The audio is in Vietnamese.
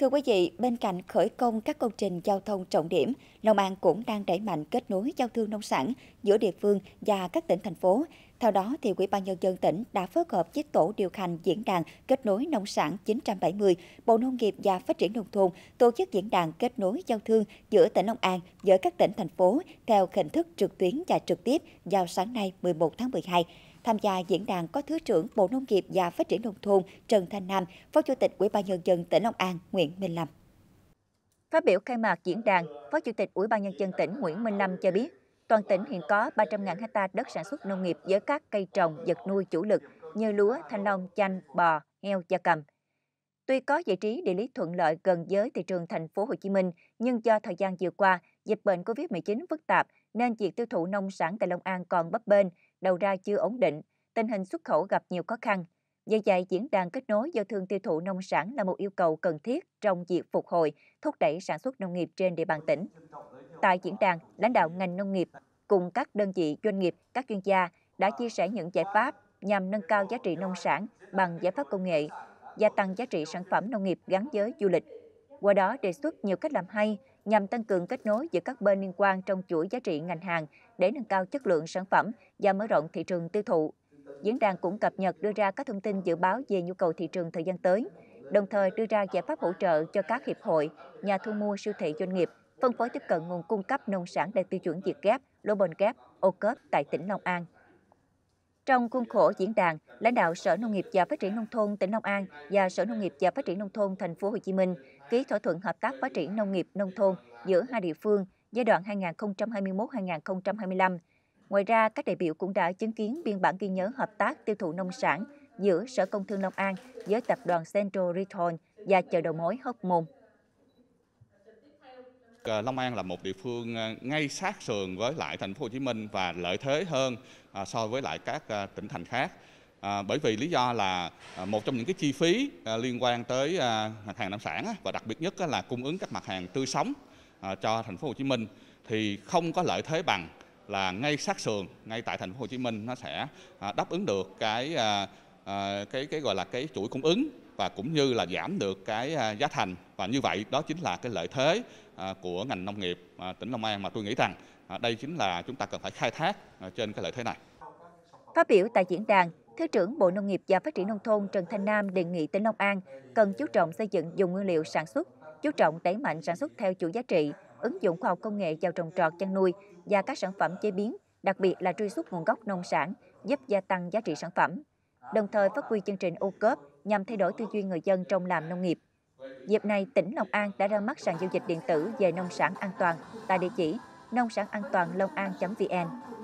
Thưa quý vị, bên cạnh khởi công các công trình giao thông trọng điểm, Long An cũng đang đẩy mạnh kết nối giao thương nông sản giữa địa phương và các tỉnh thành phố theo đó, thì Ủy ban Nhân dân tỉnh đã phối hợp với tổ điều hành diễn đàn kết nối nông sản 970, Bộ Nông nghiệp và Phát triển Nông thôn tổ chức diễn đàn kết nối giao thương giữa tỉnh Long An với các tỉnh, thành phố theo hình thức trực tuyến và trực tiếp vào sáng nay 11 tháng 12. Tham gia diễn đàn có Thứ trưởng Bộ Nông nghiệp và Phát triển Nông thôn Trần Thanh Nam, Phó Chủ tịch Ủy ban Nhân dân tỉnh Long An Nguyễn Minh Lâm. Phát biểu khai mạc diễn đàn, Phó Chủ tịch Ủy ban Nhân dân tỉnh Nguyễn Minh Lâm cho biết, Toàn tỉnh hiện có 300.000 hecta đất sản xuất nông nghiệp với các cây trồng, vật nuôi chủ lực như lúa, thanh long, chanh, bò, heo, gia cầm. Tuy có vị trí địa lý thuận lợi gần với thị trường thành phố Hồ Chí Minh, nhưng do thời gian vừa qua, dịch bệnh Covid-19 phức tạp nên việc tiêu thụ nông sản tại Long An còn bấp bênh, đầu ra chưa ổn định, tình hình xuất khẩu gặp nhiều khó khăn. Do vậy, diễn đàn kết nối giao thương tiêu thụ nông sản là một yêu cầu cần thiết trong việc phục hồi, thúc đẩy sản xuất nông nghiệp trên địa bàn tỉnh. Tại diễn đàn, lãnh đạo ngành nông nghiệp cùng các đơn vị doanh nghiệp, các chuyên gia đã chia sẻ những giải pháp nhằm nâng cao giá trị nông sản bằng giải pháp công nghệ, gia tăng giá trị sản phẩm nông nghiệp gắn với du lịch. Qua đó đề xuất nhiều cách làm hay nhằm tăng cường kết nối giữa các bên liên quan trong chuỗi giá trị ngành hàng để nâng cao chất lượng sản phẩm và mở rộng thị trường tiêu thụ. Diễn đàn cũng cập nhật đưa ra các thông tin dự báo về nhu cầu thị trường thời gian tới, đồng thời đưa ra giải pháp hỗ trợ cho các hiệp hội, nhà thu mua siêu thị doanh nghiệp phân phối tiếp cận nguồn cung cấp nông sản đạt tiêu chuẩn Việt Gáp, lô bồn Gáp, ô cớp tại tỉnh Long An. Trong khuôn khổ diễn đàn, lãnh đạo Sở Nông nghiệp và Phát triển nông thôn tỉnh Long An và Sở Nông nghiệp và Phát triển nông thôn thành phố Hồ Chí Minh ký thỏa thuận hợp tác phát triển nông nghiệp nông thôn giữa hai địa phương giai đoạn 2021-2025. Ngoài ra, các đại biểu cũng đã chứng kiến biên bản ghi nhớ hợp tác tiêu thụ nông sản giữa Sở Công Thương Long An với Tập đoàn Central Retail và chợ đầu mối Hóc Môn. Ờ, Long An là một địa phương ờ, ngay sát sườn với lại thành phố Hồ Chí Minh và lợi thế hơn ờ, so với lại các tỉnh thành khác. bởi vì lý do là một trong những cái chi phí liên quan tới à, hàng nông sản và đặc biệt nhất là cung ứng các mặt hàng tươi sống cho thành phố Hồ Chí Minh thì không có lợi thế bằng là ngay sát sườn ngay tại thành phố Hồ Chí Minh nó sẽ đáp ứng được cái cái cái gọi là cái chuỗi cung ứng và cũng như là giảm được cái à, giá thành và như vậy đó chính là cái lợi thế à, của ngành nông nghiệp à, tỉnh Long An mà tôi nghĩ rằng đây chính là chúng ta cần phải khai thác trên cái lợi thế này. Phát biểu tại diễn đàn, Thứ trưởng Bộ Nông nghiệp và Phát triển Nông thôn Trần Thanh Nam đề nghị tỉnh Long An cần chú trọng xây dựng dùng nguyên liệu sản xuất, chú trọng đẩy mạnh sản xuất theo chuỗi giá trị, ứng dụng khoa học công nghệ vào trồng trọt chăn nuôi và các sản phẩm chế biến, đặc biệt là truy xuất nguồn gốc nông sản, giúp gia tăng giá trị sản phẩm đồng thời phát huy chương trình ô cốp nhằm thay đổi tư duy người dân trong làm nông nghiệp. Dịp này, tỉnh Long An đã ra mắt sàn giao dịch điện tử về nông sản an toàn tại địa chỉ nông sản an toàn long an vn